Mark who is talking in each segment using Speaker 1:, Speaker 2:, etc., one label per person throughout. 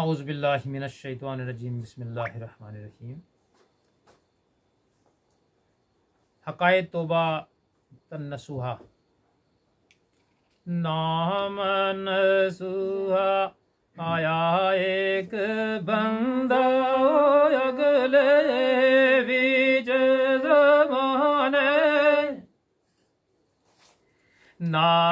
Speaker 1: اعوذ باللہ من الشیطان الرجیم بسم اللہ الرحمن الرحیم حقائے توبہ تنسوہا نام نسوہا آیا ایک بندہ اگلے بیچ زمانے نام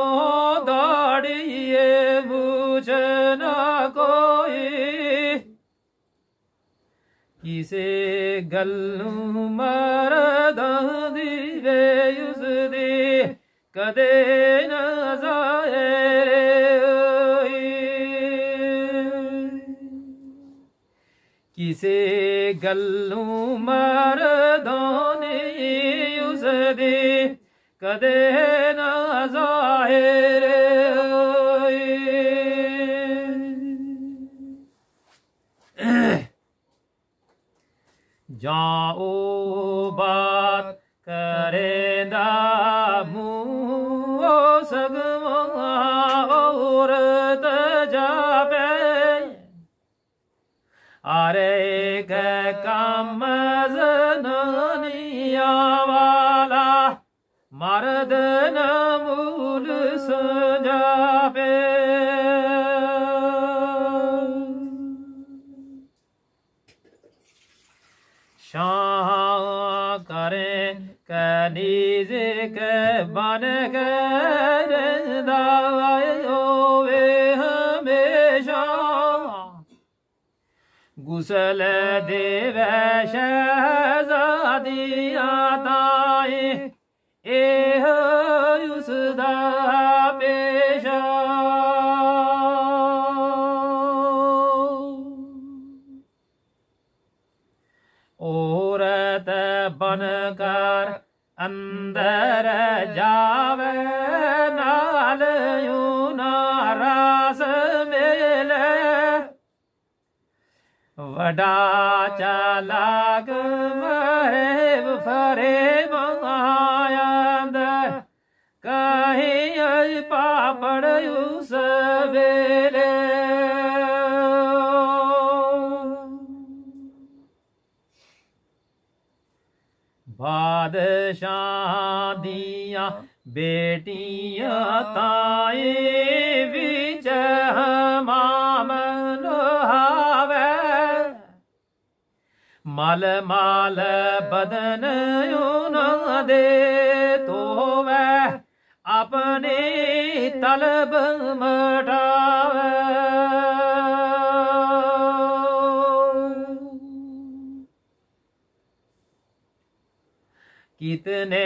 Speaker 1: ਇਸੇ ਗੱਲ ਨੂੰ ਮਰਦਾਂ ਦੀ ਵੇ ਉਸ ਦੇ ਕਦੇ ਨਾ ਜਾਏ ਕਿਸੇ ਗੱਲੋਂ ਮਰਦਾਂ ਨੇ ਉਸ ਦੇ ਕਦੇ ਨਾ ਜਾਏ جاؤ بات کرے دا مو دوں جا پہ آرے کے کام زنانیا والا مرد نمول سجا پہ کے بن گا وایو وے حمل گسل و شہ ذادیا تائی اے بن کر اندر جاوے نال یوں ناراس میل وڈا چالا گیو ਬਾਦਸ਼ਾਹ ਦੀਆਂ ਬੇਟੀਆਂ ਤਾਏ ਵਿੱਚ ਹਮਾਮ ਹਾਵੇ ਮਲ ਮਲ ਬਦਨ ਉਹਨਾਂ ਦੇ ਤੋਵੇ ਆਪਣੇ ਤਲਬ ਮਟਾ کتنے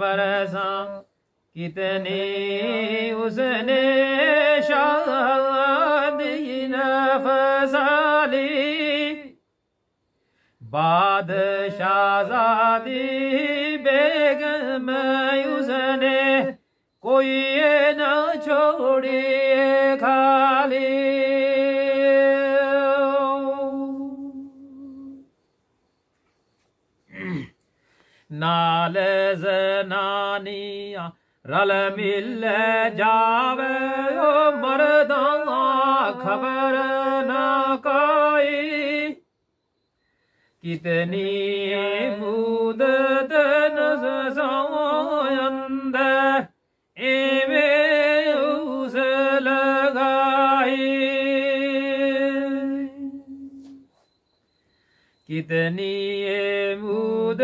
Speaker 1: برساں کتنی اس نے شادی نفس علی باد زادی بیگم اس نے کوئی نہ چھوڑی کھالی ਨਾਲੇ ਜ਼ਨਾਨੀਆਂ ਰਲ ਮਿਲੇ ਜਾਵੇ ਓ ਮਰਦਾਂ ਖਬਰ ਨਾ ਕੋਈ ਕਿਤਨੀ ਮੁਦਤ ਨਸਸਾਂ ਅੰਦਰ ਐਵੇਂ ਉਸ ਲਗਾ کتنی یاد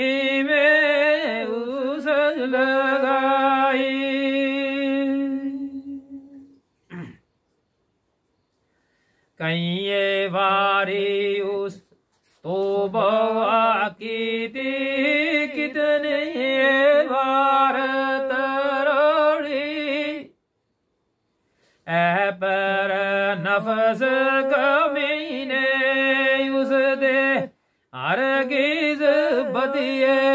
Speaker 1: ایم اس لگائی کئی واری اس تو بوا کی تھی کتنی Yazık yüzde, argiz badiye